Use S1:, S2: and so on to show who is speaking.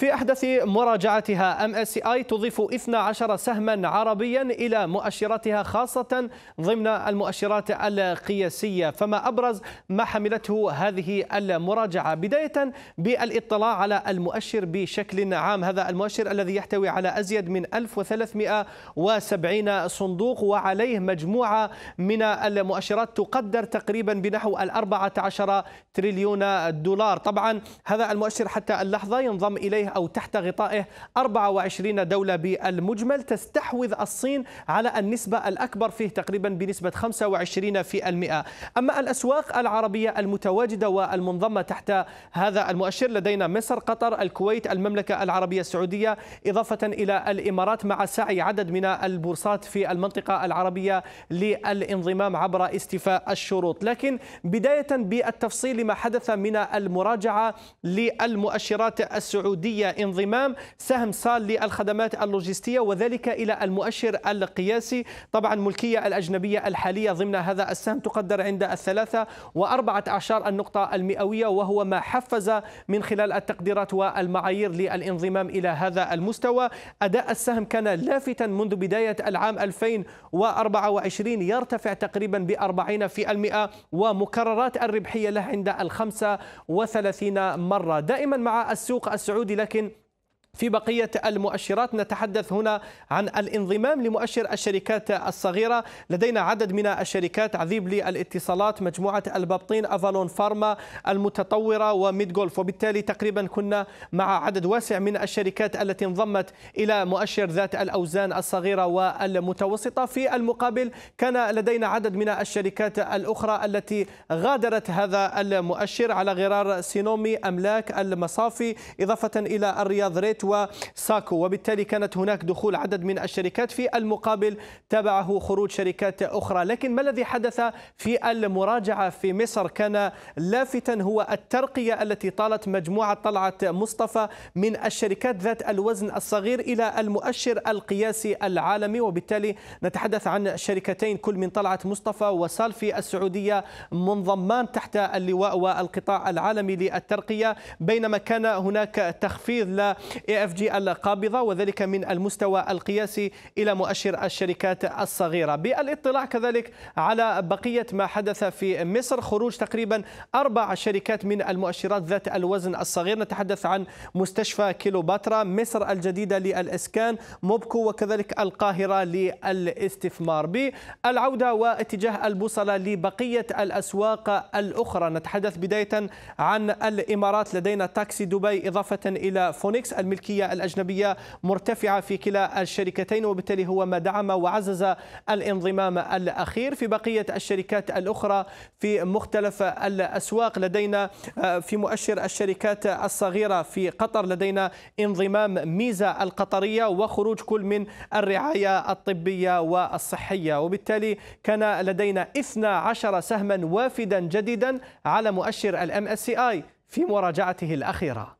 S1: في أحدث مراجعتها ام اس اي تضيف 12 سهما عربيا إلى مؤشراتها خاصة ضمن المؤشرات القياسية فما أبرز ما حملته هذه المراجعة بداية بالاطلاع على المؤشر بشكل عام هذا المؤشر الذي يحتوي على أزيد من 1370 صندوق وعليه مجموعة من المؤشرات تقدر تقريبا بنحو ال 14 تريليون دولار طبعا هذا المؤشر حتى اللحظة ينضم إليه أو تحت غطائه 24 دولة بالمجمل تستحوذ الصين على النسبة الأكبر فيه تقريبا بنسبة 25% أما الأسواق العربية المتواجدة والمنضمة تحت هذا المؤشر لدينا مصر قطر الكويت المملكة العربية السعودية إضافة إلى الإمارات مع سعي عدد من البورصات في المنطقة العربية للانضمام عبر استيفاء الشروط لكن بداية بالتفصيل لما حدث من المراجعة للمؤشرات السعودية هي انضمام سهم صال للخدمات اللوجستية وذلك إلى المؤشر القياسي طبعا ملكية الأجنبية الحالية ضمن هذا السهم تقدر عند الثلاثة وأربعة عشر النقطة المئوية وهو ما حفز من خلال التقديرات والمعايير للانضمام إلى هذا المستوى أداء السهم كان لافتا منذ بداية العام 2024 يرتفع تقريبا ب 40% ومكررات الربحية له عند الخمسة وثلاثين مرة دائما مع السوق السعودي لكن لكن في بقية المؤشرات نتحدث هنا عن الانضمام لمؤشر الشركات الصغيرة لدينا عدد من الشركات عذيب للاتصالات مجموعة البابطين أفالون فارما المتطورة وميد جولف وبالتالي تقريبا كنا مع عدد واسع من الشركات التي انضمت إلى مؤشر ذات الأوزان الصغيرة والمتوسطة في المقابل كان لدينا عدد من الشركات الأخرى التي غادرت هذا المؤشر على غرار سينومي أملاك المصافي إضافة إلى الرياض ريت تارجت وساكو وبالتالي كانت هناك دخول عدد من الشركات في المقابل تبعه خروج شركات أخرى لكن ما الذي حدث في المراجعة في مصر كان لافتا هو الترقية التي طالت مجموعة طلعت مصطفى من الشركات ذات الوزن الصغير إلى المؤشر القياسي العالمي وبالتالي نتحدث عن شركتين كل من طلعت مصطفى وسالفي السعودية منضمان تحت اللواء والقطاع العالمي للترقية بينما كان هناك تخفيض اف جي القابضة وذلك من المستوى القياسي إلى مؤشر الشركات الصغيرة بالاطلاع كذلك على بقية ما حدث في مصر خروج تقريبا أربع شركات من المؤشرات ذات الوزن الصغير نتحدث عن مستشفى كيلوباترا مصر الجديدة للإسكان موبكو وكذلك القاهرة للاستثمار بالعودة واتجاه البوصلة لبقية الأسواق الأخرى نتحدث بداية عن الإمارات لدينا تاكسي دبي إضافة إلى فونيكس الملك الملكية الأجنبية مرتفعة في كلا الشركتين وبالتالي هو ما دعم وعزز الانضمام الأخير في بقية الشركات الأخرى في مختلف الأسواق لدينا آه، في مؤشر الشركات الصغيرة في قطر لدينا انضمام ميزة القطرية وخروج كل من الرعاية الطبية والصحية وبالتالي كان لدينا 12 سهما وافدا جديدا على مؤشر الام اس اي في مراجعته الاخيره